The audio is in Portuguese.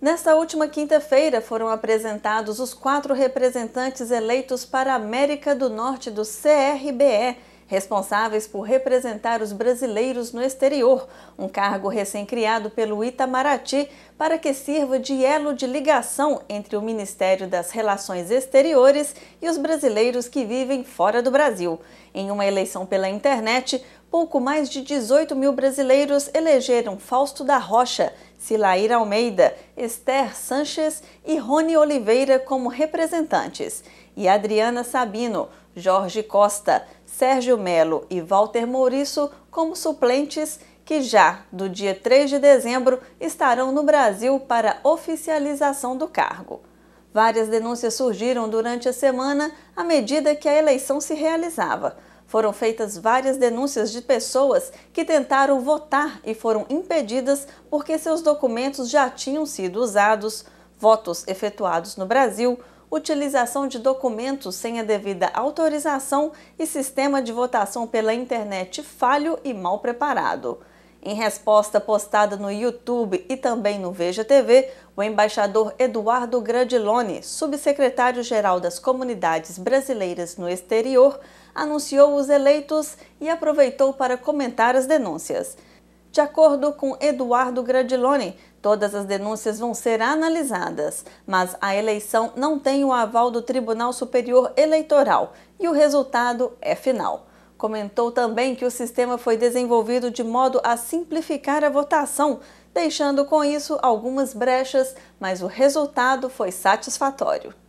Nesta última quinta-feira foram apresentados os quatro representantes eleitos para a América do Norte do CRBE, responsáveis por representar os brasileiros no exterior, um cargo recém-criado pelo Itamaraty para que sirva de elo de ligação entre o Ministério das Relações Exteriores e os brasileiros que vivem fora do Brasil. Em uma eleição pela internet, pouco mais de 18 mil brasileiros elegeram Fausto da Rocha, Silaíra Almeida, Esther Sanches e Rony Oliveira como representantes, e Adriana Sabino, Jorge Costa, Sérgio Melo e Walter Mouriço como suplentes que já do dia 3 de dezembro estarão no Brasil para oficialização do cargo. Várias denúncias surgiram durante a semana à medida que a eleição se realizava. Foram feitas várias denúncias de pessoas que tentaram votar e foram impedidas porque seus documentos já tinham sido usados, votos efetuados no Brasil, utilização de documentos sem a devida autorização e sistema de votação pela internet falho e mal preparado. Em resposta postada no YouTube e também no Veja TV, o embaixador Eduardo Gradilone, subsecretário-geral das Comunidades Brasileiras no Exterior, anunciou os eleitos e aproveitou para comentar as denúncias. De acordo com Eduardo Gradilone, todas as denúncias vão ser analisadas, mas a eleição não tem o aval do Tribunal Superior Eleitoral e o resultado é final. Comentou também que o sistema foi desenvolvido de modo a simplificar a votação, deixando com isso algumas brechas, mas o resultado foi satisfatório.